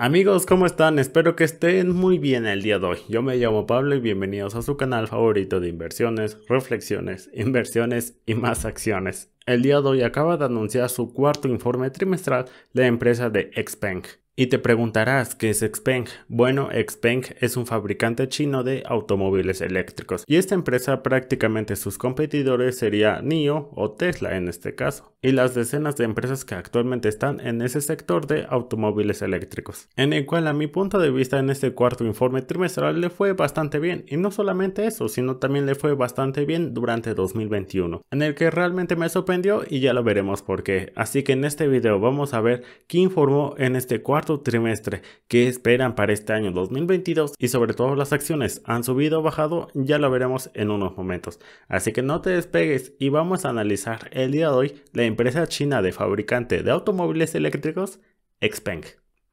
Amigos, ¿cómo están? Espero que estén muy bien el día de hoy. Yo me llamo Pablo y bienvenidos a su canal favorito de inversiones, reflexiones, inversiones y más acciones. El día de hoy acaba de anunciar su cuarto informe trimestral la empresa de Xpeng. Y te preguntarás qué es Xpeng. Bueno, Xpeng es un fabricante chino de automóviles eléctricos y esta empresa prácticamente sus competidores sería NIO o Tesla en este caso y las decenas de empresas que actualmente están en ese sector de automóviles eléctricos, en el cual a mi punto de vista en este cuarto informe trimestral le fue bastante bien y no solamente eso, sino también le fue bastante bien durante 2021, en el que realmente me sorprendió y ya lo veremos por qué. Así que en este video vamos a ver qué informó en este cuarto trimestre, que esperan para este año 2022 y sobre todo las acciones han subido o bajado, ya lo veremos en unos momentos. Así que no te despegues y vamos a analizar el día de hoy la empresa china de fabricante de automóviles eléctricos Xpeng.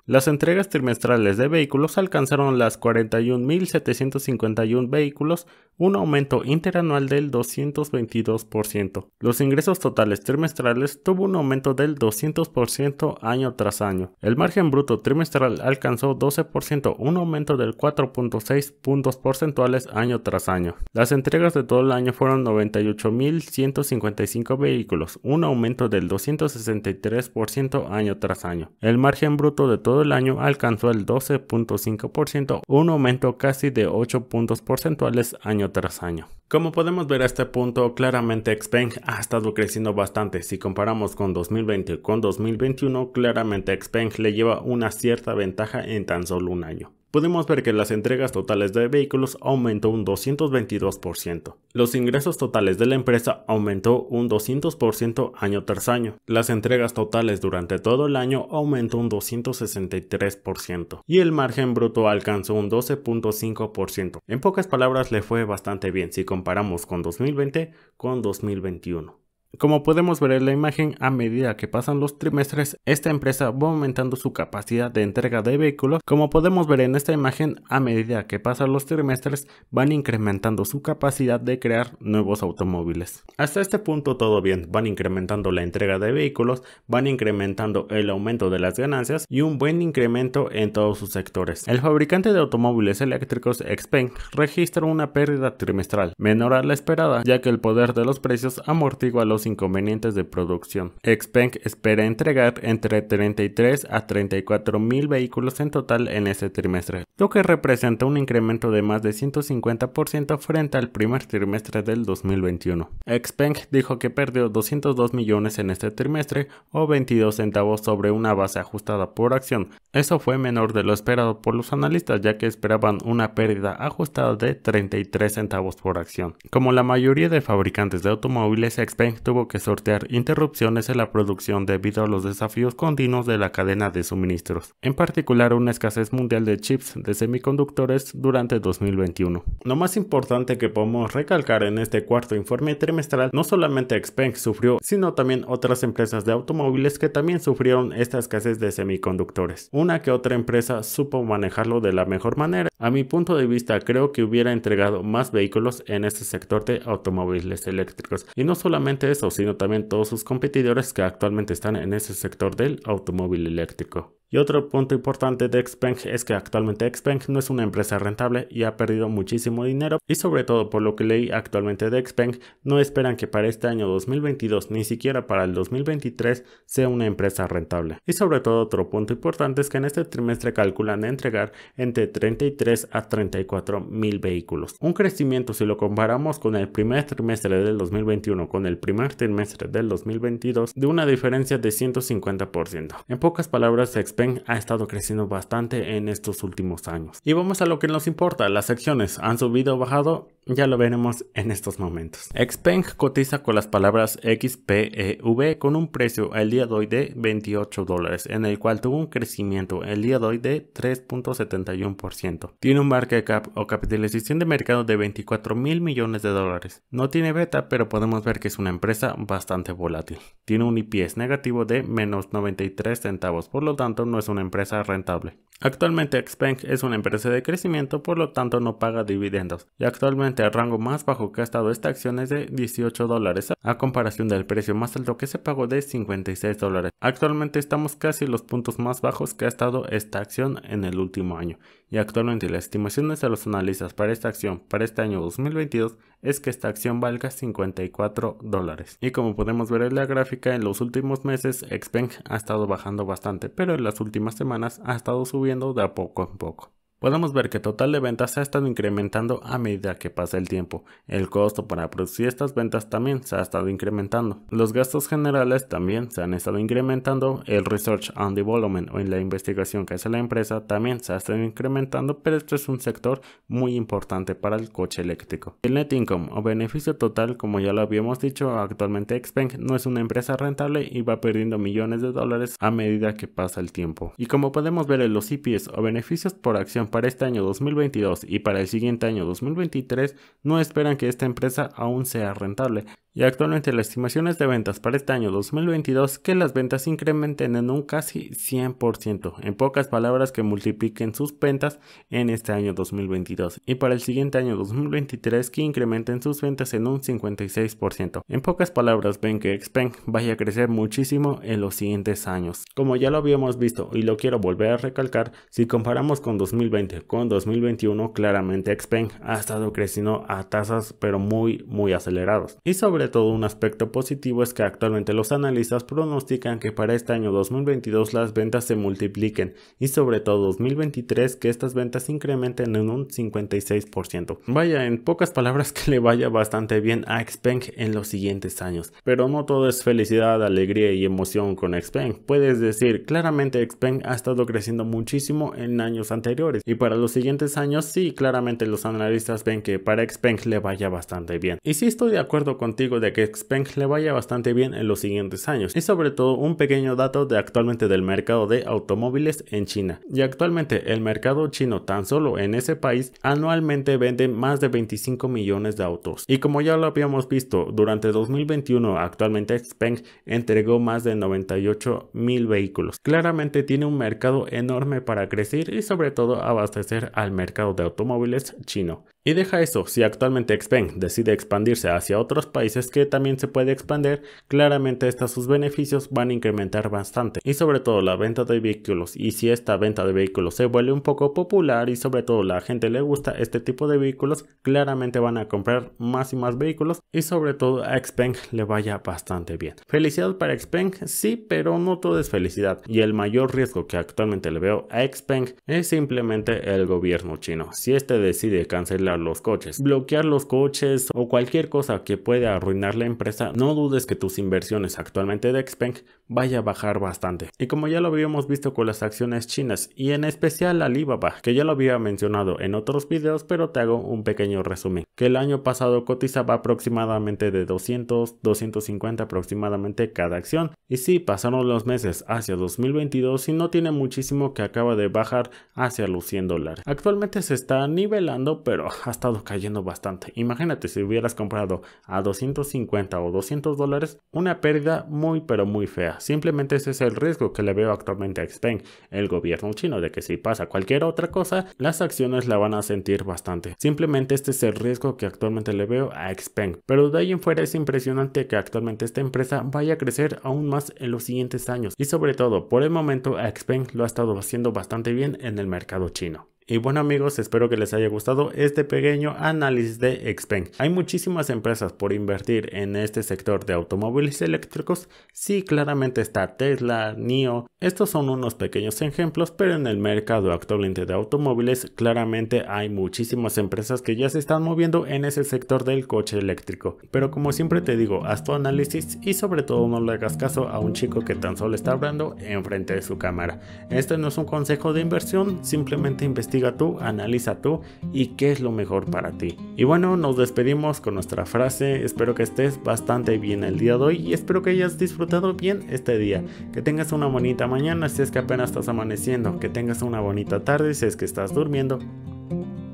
Las entregas trimestrales de vehículos alcanzaron las 41.751 vehículos, un aumento interanual del 222%. Los ingresos totales trimestrales tuvo un aumento del 200% año tras año. El margen bruto trimestral alcanzó 12%, un aumento del 4.6 puntos porcentuales año tras año. Las entregas de todo el año fueron 98.155 vehículos, un aumento del 263% año tras año. El margen bruto de todo el año alcanzó el 12.5%, un aumento casi de 8 puntos porcentuales año tras año. Como podemos ver a este punto, claramente Xpeng ha estado creciendo bastante. Si comparamos con 2020 con 2021, claramente Xpeng le lleva una cierta ventaja en tan solo un año podemos ver que las entregas totales de vehículos aumentó un 222%. Los ingresos totales de la empresa aumentó un 200% año tras año. Las entregas totales durante todo el año aumentó un 263% y el margen bruto alcanzó un 12.5%. En pocas palabras le fue bastante bien si comparamos con 2020 con 2021. Como podemos ver en la imagen, a medida que pasan los trimestres, esta empresa va aumentando su capacidad de entrega de vehículos. Como podemos ver en esta imagen, a medida que pasan los trimestres, van incrementando su capacidad de crear nuevos automóviles. Hasta este punto todo bien, van incrementando la entrega de vehículos, van incrementando el aumento de las ganancias y un buen incremento en todos sus sectores. El fabricante de automóviles eléctricos Xpeng registra una pérdida trimestral menor a la esperada, ya que el poder de los precios amortigua los inconvenientes de producción. Xpeng espera entregar entre 33 a 34 mil vehículos en total en este trimestre, lo que representa un incremento de más de 150% frente al primer trimestre del 2021. Xpeng dijo que perdió 202 millones en este trimestre o 22 centavos sobre una base ajustada por acción. Eso fue menor de lo esperado por los analistas ya que esperaban una pérdida ajustada de 33 centavos por acción. Como la mayoría de fabricantes de automóviles, Xpeng tuvo que sortear interrupciones en la producción debido a los desafíos continuos de la cadena de suministros, en particular una escasez mundial de chips de semiconductores durante 2021. Lo más importante que podemos recalcar en este cuarto informe trimestral, no solamente Xpeng sufrió, sino también otras empresas de automóviles que también sufrieron esta escasez de semiconductores. Una que otra empresa supo manejarlo de la mejor manera. A mi punto de vista, creo que hubiera entregado más vehículos en este sector de automóviles eléctricos. Y no solamente sino también todos sus competidores que actualmente están en ese sector del automóvil eléctrico. Y otro punto importante de Xpeng es que actualmente Xpeng no es una empresa rentable y ha perdido muchísimo dinero y sobre todo por lo que leí actualmente de Xpeng no esperan que para este año 2022 ni siquiera para el 2023 sea una empresa rentable. Y sobre todo otro punto importante es que en este trimestre calculan entregar entre 33 a 34 mil vehículos. Un crecimiento si lo comparamos con el primer trimestre del 2021 con el primer trimestre del 2022 de una diferencia de 150%. En pocas palabras Xpeng XPeng ha estado creciendo bastante en estos últimos años. Y vamos a lo que nos importa, las acciones han subido o bajado, ya lo veremos en estos momentos. Xpeng cotiza con las palabras XPEV con un precio el día de hoy de 28 dólares, en el cual tuvo un crecimiento el día de hoy de 3.71%. Tiene un market cap o capitalización de mercado de 24 mil millones de dólares. No tiene beta, pero podemos ver que es una empresa bastante volátil. Tiene un IPS negativo de menos 93 centavos, por lo tanto no es una empresa rentable. Actualmente Xpeng es una empresa de crecimiento, por lo tanto no paga dividendos, y actualmente el rango más bajo que ha estado esta acción es de 18 dólares, a comparación del precio más alto que se pagó de 56 dólares. Actualmente estamos casi en los puntos más bajos que ha estado esta acción en el último año, y actualmente las estimaciones de los analistas para esta acción para este año 2022 es que esta acción valga 54 dólares. Y como podemos ver en la gráfica, en los últimos meses Xpeng ha estado bajando bastante, pero en las últimas semanas ha estado subiendo de a poco en poco. Podemos ver que total de ventas se ha estado incrementando a medida que pasa el tiempo. El costo para producir estas ventas también se ha estado incrementando. Los gastos generales también se han estado incrementando. El research and development o en la investigación que hace la empresa también se ha estado incrementando, pero esto es un sector muy importante para el coche eléctrico. El net income o beneficio total, como ya lo habíamos dicho, actualmente Xpeng no es una empresa rentable y va perdiendo millones de dólares a medida que pasa el tiempo. Y como podemos ver en los EPS o beneficios por acción para este año 2022 y para el siguiente año 2023 no esperan que esta empresa aún sea rentable, y actualmente las estimaciones de ventas para este año 2022 que las ventas incrementen en un casi 100%, en pocas palabras que multipliquen sus ventas en este año 2022 y para el siguiente año 2023 que incrementen sus ventas en un 56%. En pocas palabras ven que Xpeng vaya a crecer muchísimo en los siguientes años. Como ya lo habíamos visto y lo quiero volver a recalcar, si comparamos con 2020 con 2021, claramente Xpeng ha estado creciendo a tasas pero muy muy aceleradas. Y sobre todo un aspecto positivo es que actualmente los analistas pronostican que para este año 2022 las ventas se multipliquen y sobre todo 2023 que estas ventas incrementen en un 56%. Vaya, en pocas palabras que le vaya bastante bien a Xpeng en los siguientes años. Pero no todo es felicidad, alegría y emoción con Xpeng. Puedes decir, claramente Xpeng ha estado creciendo muchísimo en años anteriores y para los siguientes años sí, claramente los analistas ven que para Xpeng le vaya bastante bien. Y sí estoy de acuerdo contigo de que Xpeng le vaya bastante bien en los siguientes años. Y sobre todo un pequeño dato de actualmente del mercado de automóviles en China. Y actualmente el mercado chino tan solo en ese país anualmente vende más de 25 millones de autos. Y como ya lo habíamos visto, durante 2021 actualmente Xpeng entregó más de 98 mil vehículos. Claramente tiene un mercado enorme para crecer y sobre todo a ser al mercado de automóviles chino. Y deja eso, si actualmente Xpeng decide expandirse hacia otros países que también se puede expandir, claramente estos sus beneficios van a incrementar bastante y sobre todo la venta de vehículos y si esta venta de vehículos se vuelve un poco popular y sobre todo la gente le gusta este tipo de vehículos, claramente van a comprar más y más vehículos y sobre todo a Xpeng le vaya bastante bien. Felicidad para Xpeng, sí, pero no todo es felicidad y el mayor riesgo que actualmente le veo a Xpeng es simplemente el gobierno chino. Si este decide cancelar los coches. Bloquear los coches o cualquier cosa que pueda arruinar la empresa, no dudes que tus inversiones actualmente de Xpeng vaya a bajar bastante. Y como ya lo habíamos visto con las acciones chinas y en especial Alibaba, que ya lo había mencionado en otros videos, pero te hago un pequeño resumen, que el año pasado cotizaba aproximadamente de 200, 250 aproximadamente cada acción. Y sí, pasaron los meses hacia 2022 y no tiene muchísimo que acaba de bajar hacia los 100 dólares. Actualmente se está nivelando, pero ha estado cayendo bastante. Imagínate si hubieras comprado a 250 o 200 dólares, una pérdida muy pero muy fea. Simplemente ese es el riesgo que le veo actualmente a Xpeng, el gobierno chino, de que si pasa cualquier otra cosa, las acciones la van a sentir bastante. Simplemente este es el riesgo que actualmente le veo a Xpeng. Pero de ahí en fuera es impresionante que actualmente esta empresa vaya a crecer aún más en los siguientes años. Y sobre todo, por el momento, Xpeng lo ha estado haciendo bastante bien en el mercado chino. Y bueno amigos, espero que les haya gustado este pequeño análisis de Xpeng. Hay muchísimas empresas por invertir en este sector de automóviles eléctricos. Sí, claramente está Tesla, NIO. Estos son unos pequeños ejemplos, pero en el mercado actualmente de automóviles claramente hay muchísimas empresas que ya se están moviendo en ese sector del coche eléctrico. Pero como siempre te digo, haz tu análisis y sobre todo no le hagas caso a un chico que tan solo está hablando enfrente de su cámara. Este no es un consejo de inversión, simplemente investiga Diga tú, analiza tú y qué es lo mejor para ti. Y bueno, nos despedimos con nuestra frase, espero que estés bastante bien el día de hoy y espero que hayas disfrutado bien este día, que tengas una bonita mañana si es que apenas estás amaneciendo, que tengas una bonita tarde si es que estás durmiendo,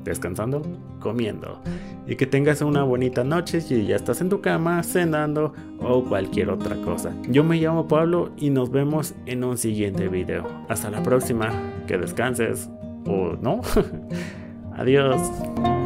descansando, comiendo y que tengas una bonita noche si ya estás en tu cama, cenando o cualquier otra cosa. Yo me llamo Pablo y nos vemos en un siguiente video. Hasta la próxima, que descanses. ¿O no? Adiós.